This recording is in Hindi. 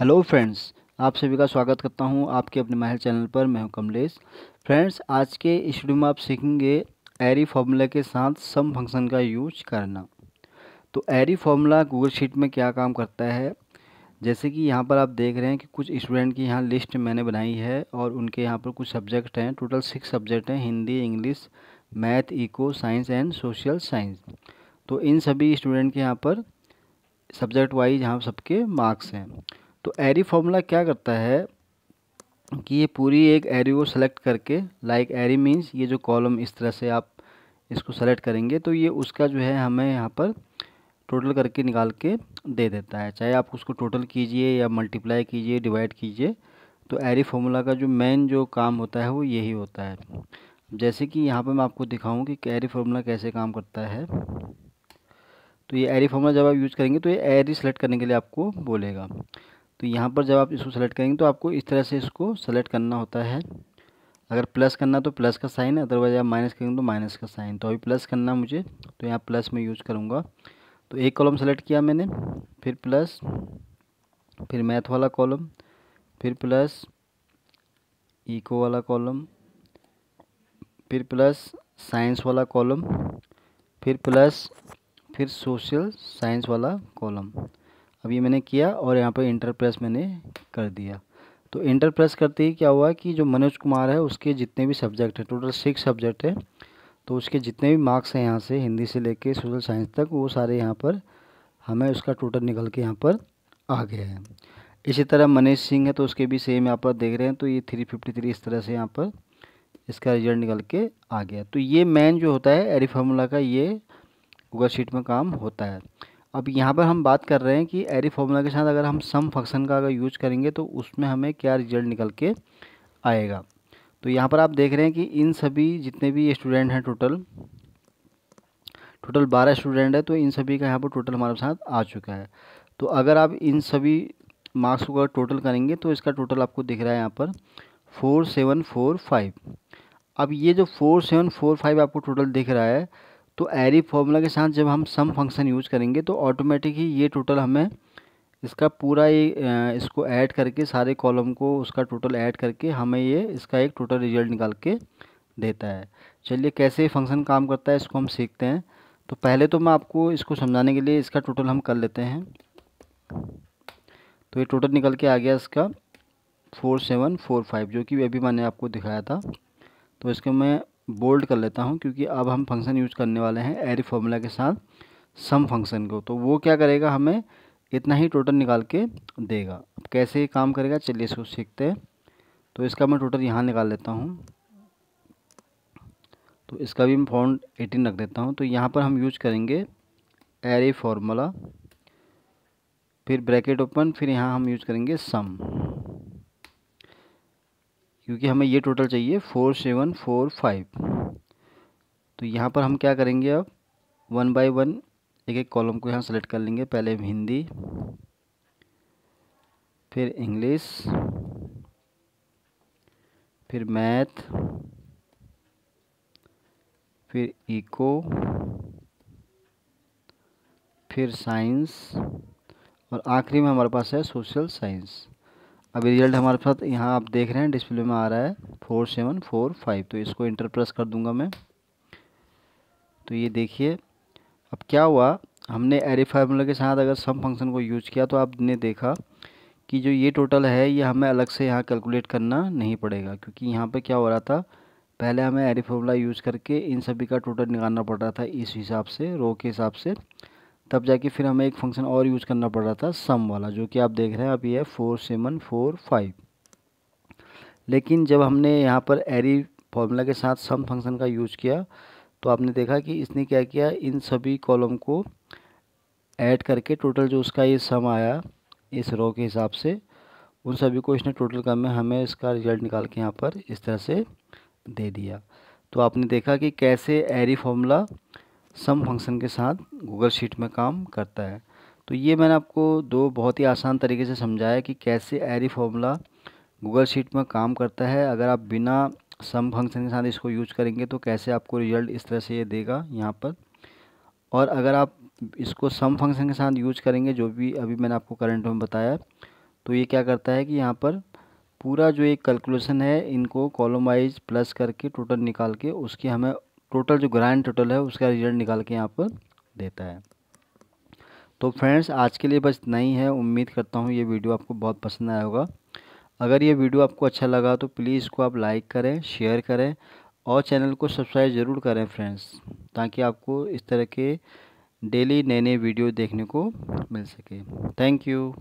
हेलो फ्रेंड्स आप सभी का स्वागत करता हूं आपके अपने महल चैनल पर मैं हूं कमलेश फ्रेंड्स आज के स्टूडियो में आप सीखेंगे एरी फार्मूला के साथ सम फंक्शन का यूज करना तो एरी फार्मूला गूगल शीट में क्या काम करता है जैसे कि यहाँ पर आप देख रहे हैं कि कुछ स्टूडेंट की यहाँ लिस्ट मैंने बनाई है और उनके यहाँ पर कुछ सब्जेक्ट हैं टोटल सिक्स सब्जेक्ट हैं Hindi English math eco science and social science तो इन सभी स्टूडेंट के यहाँ पर सब्जेक्ट वाइज यहाँ सबके मार्क्स हैं तो एरी फॉर्मूला क्या करता है कि ये पूरी एक एरी को सेलेक्ट करके लाइक एरी मीन्स ये जो कॉलम इस तरह से आप इसको सेलेक्ट करेंगे तो ये उसका जो है हमें यहाँ पर टोटल करके निकाल के दे देता है चाहे आप उसको टोटल कीजिए या मल्टीप्लाई कीजिए डिवाइड कीजिए तो एरी फॉर्मूला का जो मेन जो काम होता है वो यही होता है जैसे कि यहाँ पर मैं आपको दिखाऊँ कि एरी फार्मूला कैसे काम करता है तो ये एरी फार्मूला जब आप यूज़ करेंगे तो ये एरी सेलेक्ट करने के लिए आपको बोलेगा तो यहाँ पर जब आप इसको सेलेक्ट करेंगे तो आपको इस तरह से इसको सेलेक्ट करना होता है अगर प्लस करना तो प्लस का साइन अदरवाइज आप माइनस करेंगे तो माइनस का साइन तो अभी प्लस करना मुझे तो यहाँ प्लस में यूज़ करूँगा तो एक कॉलम सेलेक्ट किया मैंने फिर प्लस फिर मैथ वाला कॉलम फिर प्लस इको वाला कॉलम फिर प्लस साइंस वाला कॉलम फिर प्लस फिर सोशल साइंस वाला कॉलम अब ये मैंने किया और यहाँ पर इंटर प्रेस मैंने कर दिया तो इंटर प्रेस करते ही क्या हुआ कि जो मनोज कुमार है उसके जितने भी सब्जेक्ट हैं टोटल सिक्स सब्जेक्ट हैं तो उसके जितने भी मार्क्स हैं यहाँ से हिंदी से लेके सोशल साइंस तक वो सारे यहाँ पर हमें उसका टोटल निकल के यहाँ पर आ गया है इसी तरह मनीष सिंह है तो उसके भी सेम यहाँ पर देख रहे हैं तो ये थ्री फिफ्टी थ्री इस तरह से यहाँ पर इसका रिजल्ट निकल के आ गया तो ये मेन जो होता है एरी फार्मूला का ये गूगल शीट में काम होता है अब यहाँ पर हम बात कर रहे हैं कि एरी फॉर्मूला के साथ अगर हम सम फंक्शन का अगर यूज करेंगे तो उसमें हमें क्या रिजल्ट निकल के आएगा तो यहाँ पर आप देख रहे हैं कि इन सभी जितने भी स्टूडेंट हैं टोटल टोटल बारह स्टूडेंट है तो इन सभी का यहाँ पर टोटल हमारे साथ आ चुका है तो अगर आप इन सभी मार्क्स को अगर टोटल करेंगे तो इसका टोटल आपको दिख रहा है यहाँ पर फोर सेवन फोर फाइव अब ये जो फोर सेवन फोर फाइव आपको टोटल दिख रहा है तो एरी फॉर्मूला के साथ जब हम सम फंक्शन यूज करेंगे तो ऑटोमेटिक ही ये टोटल हमें इसका पूरा ये इसको ऐड करके सारे कॉलम को उसका टोटल ऐड करके हमें ये इसका एक टोटल रिजल्ट निकाल के देता है चलिए कैसे फंक्शन काम करता है इसको हम सीखते हैं तो पहले तो मैं आपको इसको समझाने के लिए इसका टोटल हम कर लेते हैं तो ये टोटल निकल के आ गया इसका फोर सेवन फोर फाइव जो कि अभी मैंने आपको दिखाया था तो इसके मैं बोल्ड कर लेता हूँ क्योंकि अब हम फंक्शन यूज करने वाले हैं एरी फॉर्मूला के साथ सम फंक्शन को तो वो क्या करेगा हमें इतना ही टोटल निकाल के देगा अब कैसे काम करेगा चलिए इसको सीखते हैं तो इसका मैं टोटल यहाँ निकाल लेता हूँ तो इसका भी मैं फॉन्ट एटीन रख देता हूँ तो यहाँ पर हम यूज करेंगे एरे फॉर्मूला फिर ब्रैकेट ओपन फिर यहाँ हम यूज करेंगे सम क्योंकि हमें ये टोटल चाहिए फोर सेवन फोर फाइव तो यहाँ पर हम क्या करेंगे अब वन बाय वन एक एक कॉलम को यहाँ सेलेक्ट कर लेंगे पहले हिंदी फिर इंग्लिश फिर मैथ फिर इको फिर साइंस और आखिरी में हमारे पास है सोशल साइंस अभी रिजल्ट हमारे साथ यहाँ आप देख रहे हैं डिस्प्ले में आ रहा है फोर सेवन फोर फाइव तो इसको इंटर प्रेस कर दूंगा मैं तो ये देखिए अब क्या हुआ हमने एरे फार्मूला मतलब के साथ अगर सम फंक्शन को यूज किया तो आपने देखा कि जो ये टोटल है ये हमें अलग से यहाँ कैलकुलेट करना नहीं पड़ेगा क्योंकि यहाँ पर क्या हो रहा था पहले हमें एरे फार्मूला यूज़ करके इन सभी का टोटल निकालना पड़ रहा था इस हिसाब से रो के हिसाब से तब जाके फिर हमें एक फंक्शन और यूज़ करना पड़ रहा था सम वाला जो कि आप देख रहे हैं अब ये है फोर सेवन फोर फाइव लेकिन जब हमने यहाँ पर एरी फॉर्मूला के साथ सम फंक्शन का यूज़ किया तो आपने देखा कि इसने क्या किया इन सभी कॉलम को ऐड करके टोटल जो उसका ये सम आया इस रो के हिसाब से उन सभी को इसने टोटल कम में हमें इसका रिजल्ट निकाल के यहाँ पर इस तरह से दे दिया तो आपने देखा कि कैसे एरी फॉर्मूला सम फंक्शन के साथ गूगल शीट में काम करता है तो ये मैंने आपको दो बहुत ही आसान तरीके से समझाया कि कैसे एरी फॉर्मूला गूगल शीट में काम करता है अगर आप बिना सम फंक्शन के साथ इसको यूज करेंगे तो कैसे आपको रिजल्ट इस तरह से ये देगा यहाँ पर और अगर आप इसको सम फंक्शन के साथ यूज करेंगे जो भी अभी मैंने आपको करंट में बताया तो ये क्या करता है कि यहाँ पर पूरा जो एक कैलकुलेशन है इनको कॉलम वाइज प्लस करके टोटल निकाल के उसकी हमें टोटल जो ग्रैंड टोटल है उसका रिजल्ट निकाल के यहाँ पर देता है तो फ्रेंड्स आज के लिए बस नहीं है उम्मीद करता हूँ ये वीडियो आपको बहुत पसंद आया होगा अगर ये वीडियो आपको अच्छा लगा तो प्लीज़ इसको आप लाइक करें शेयर करें और चैनल को सब्सक्राइब ज़रूर करें फ्रेंड्स ताकि आपको इस तरह के डेली नए नए वीडियो देखने को मिल सके थैंक यू